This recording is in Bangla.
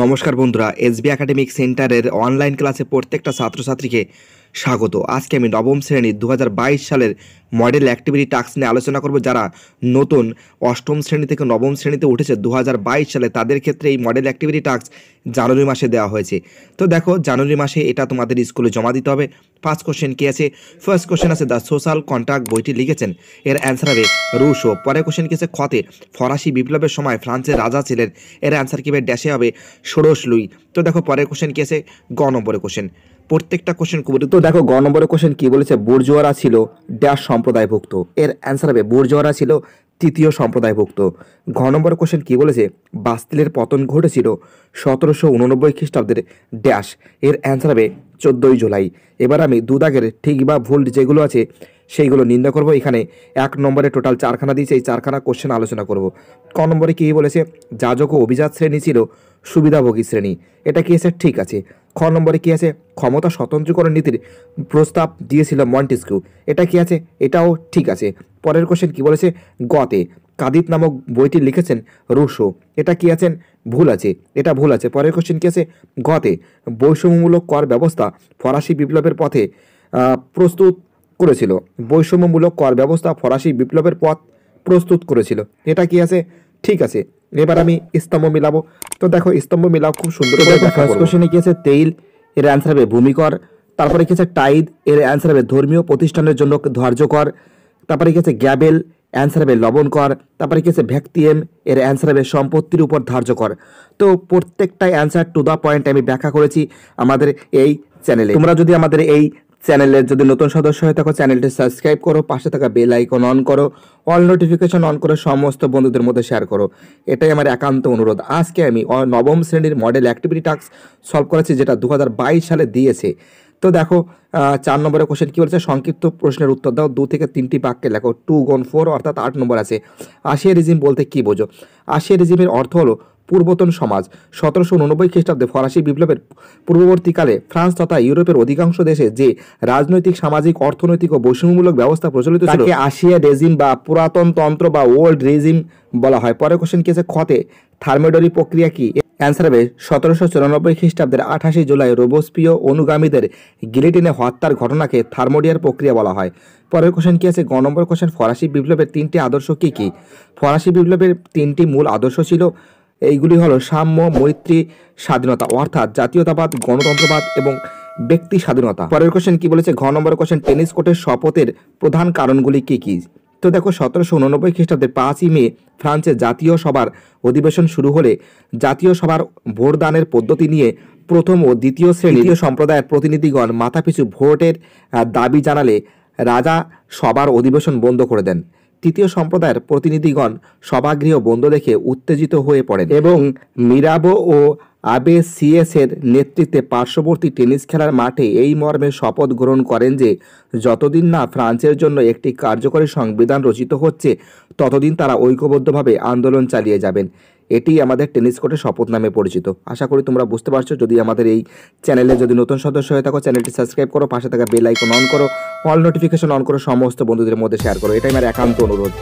নমস্কার বন্ধুরা এসবি একাডেমিক সেন্টারের অনলাইন ক্লাসে প্রত্যেকটা ছাত্রছাত্রীকে স্বাগত আজকে আমি নবম শ্রেণী দু সালের মডেল অ্যাক্টিভিটি টাস্ক নিয়ে আলোচনা করব যারা নতুন অষ্টম শ্রেণী থেকে নবম শ্রেণীতে উঠেছে দু সালে তাদের ক্ষেত্রে এই মডেল অ্যাক্টিভিটি টাস্ক জানুয়ারি মাসে দেওয়া হয়েছে তো দেখো জানুয়ারি মাসে এটা তোমাদের স্কুলে জমা দিতে হবে ফার্স্ট কোশ্চেন কী আছে ফার্স্ট কোশ্চেন আছে দ্য সোশ্যাল কন্ট্যাক্ট বইটি লিখেছেন এর অ্যান্সার হবে রুশো পরের কোশ্চেন কী আছে ক্ষতে ফরাসি বিপ্লবের সময় ফ্রান্সের রাজা ছিলেন এর অ্যান্সার কী হবে ড্যাশে হবে ষোড়শ লুই তো দেখো পরের কোশ্চেন কী আছে গ নম্বরের কোশ্চেন প্রত্যেকটা কোশ্চেন কবুতর তো দেখো গ নম্বরের কোশ্চেন কি বলেছে বোরজোয়ারা ছিল ড্যাশ সম্প্রদায়ভুক্ত এর অ্যান্সার হবে বোরজোয়ারা ছিল তৃতীয় সম্প্রদায়ভুক্ত ঘ নম্বর কোশ্চেন কী বলেছে বাস্তিলের পতন ঘটেছিল সতেরোশো উননব্বই খ্রিস্টাব্দের ড্যাশ এর অ্যান্সার হবে চোদ্দোই জুলাই এবার আমি দুদাগের ঠিক বা ভুল যেগুলো আছে সেইগুলো নিন্দা করব এখানে এক নম্বরে টোটাল চারখানা দিয়েছে এই চারখানা কোশ্চেন আলোচনা করব ক নম্বরে কী বলেছে যাজক ও অভিজাত শ্রেণী ছিল সুবিধাভোগী শ্রেণী এটা কি এসে ঠিক আছে খ নম্বরে কী আছে ক্ষমতা স্বতন্ত্রকরণ নীতির প্রস্তাব দিয়েছিল মন্টিসকিউ এটা কি আছে এটাও ঠিক আছে পরের কোশ্চেন কী বলেছে গতে কাদিত নামক বইটি লিখেছেন রুশো এটা কি আছেন ভুল আছে এটা ভুল আছে পরের কোশ্চেন কী আছে গতে বৈষম্যমূলক কর ব্যবস্থা ফরাসি বিপ্লবের পথে প্রস্তুত করেছিল বৈষম্যমূলক কর ব্যবস্থা ফরাসি বিপ্লবের পথ প্রস্তুত করেছিল এটা কি আছে ঠিক আছে এবার আমি স্তম্ভ মিলাবো তো দেখো স্তম্ভ মিলাও খুব সুন্দর ফার্স্ট কোশ্চেনে কি আছে তেইল এর অ্যান্সার হবে ভূমিকর তারপরে কি আছে টাইদ এর অ্যান্সার হবে ধর্মীয় প্রতিষ্ঠানের জন্য কর তারপরে কি আছে গ্যাবেল অ্যান্সার হবে লবণ কর তারপরে কি আছে ভ্যাকটিএম এর অ্যান্সার হবে সম্পত্তির উপর ধার্য কর তো প্রত্যেকটাই অ্যান্সার টু দ্য পয়েন্ট আমি ব্যাখ্যা করেছি আমাদের এই চ্যানেলে তোমরা যদি আমাদের এই চ্যানেলের যদি নতুন সদস্য হয়ে থাকো চ্যানেলটি সাবস্ক্রাইব করো পাশে থাকা বেল আইকন অন করো অল নোটিফিকেশন অন করে সমস্ত বন্ধুদের মধ্যে শেয়ার করো এটাই আমার একান্ত অনুরোধ আজকে আমি নবম শ্রেণীর মডেল অ্যাক্টিভিটি টাস্ক সলভ করেছি যেটা দু সালে দিয়েছে তো দেখো চার নম্বরের কোশ্চেন কী বলছে সংক্ষিপ্ত প্রশ্নের উত্তর দাও দু থেকে তিনটি বাক্যে লেখো টু গন ফোর অর্থাৎ আট নম্বর আছে আশিয়া রিজিম বলতে কী বোঝো আশিয়া রিজিমের অর্থ হলো পূর্বতন সমাজ সতেরোশো উননব্বই খ্রিস্টাব্দে ফরাসি বিপ্লবের পূর্ববর্তীকালে ফ্রান্স তথা ইউরোপের অধিকাংশ দেশে যে রাজনৈতিক সামাজিক অর্থনৈতিক ও বৈষম্যমূলক ব্যবস্থা প্রচলিত ছিল আসিয়া রেজিম বা পুরাতন তন্ত্র বা ওল্ড রেজিম বলা হয় পরে কোশ্চেন কেছে খতে থার্মেডরি প্রক্রিয়া কি অ্যান্সার হবে সতেরোশো চুরানব্বই খ্রিস্টাব্দের আঠাশে জুলাই রোবস্পিয় অনুগামীদের গিলিটিনে হত্যার ঘটনাকে থার্মোডিয়ার প্রক্রিয়া বলা হয় পরের কোশ্চেন কী আছে গ নম্বর কোশ্চেন ফরাসি বিপ্লবের তিনটি আদর্শ কী কী ফরাসি বিপ্লবের তিনটি মূল আদর্শ ছিল এইগুলি হলো সাম্য মৈত্রী স্বাধীনতা অর্থাৎ জাতীয়তাবাদ গণতন্ত্রবাদ এবং ব্যক্তি স্বাধীনতা পরের কোশ্চেন কি বলেছে ঘ নম্বর কোশ্চেন টেনিস কোর্টের শপথের প্রধান কারণগুলি কি কী তো দেখো সতেরোশো উননব্বই খ্রিস্টাব্দে পাঁচই মে ফ্রান্সে জাতীয় সভার অধিবেশন শুরু হলে জাতীয় সভার ভোটদানের পদ্ধতি নিয়ে প্রথম ও দ্বিতীয় শ্রেণী সম্প্রদায়ের প্রতিনিধিগণ মাথাপিছু ভোটের দাবি জানালে রাজা সবার অধিবেশন বন্ধ করে দেন তৃতীয় সম্প্রদায়ের প্রতিনিধিগণ সভাগৃহ বন্ধ দেখে উত্তেজিত হয়ে পড়েন এবং মিরাবো ও আবে সিএসের নেতৃত্বে পার্শ্ববর্তী টেনিস খেলার মাঠে এই মর্মে শপথ গ্রহণ করেন যে যতদিন না ফ্রান্সের জন্য একটি কার্যকরী সংবিধান রচিত হচ্ছে ততদিন তারা ঐক্যবদ্ধভাবে আন্দোলন চালিয়ে যাবেন এটি আমাদের টেনিস কোর্টের শপথ নামে পরিচিত আশা করি তোমরা বুঝতে পারছো যদি আমাদের এই চ্যানেলে যদি নতুন সদস্য হয়ে থাকো চ্যানেলটি সাবস্ক্রাইব করো পাশে থাকা বেল আইকন অন করো অল নোটিফিকেশন অন করো সমস্ত বন্ধুদের মধ্যে শেয়ার করো এটাই আমার একান্ত অনুরোধ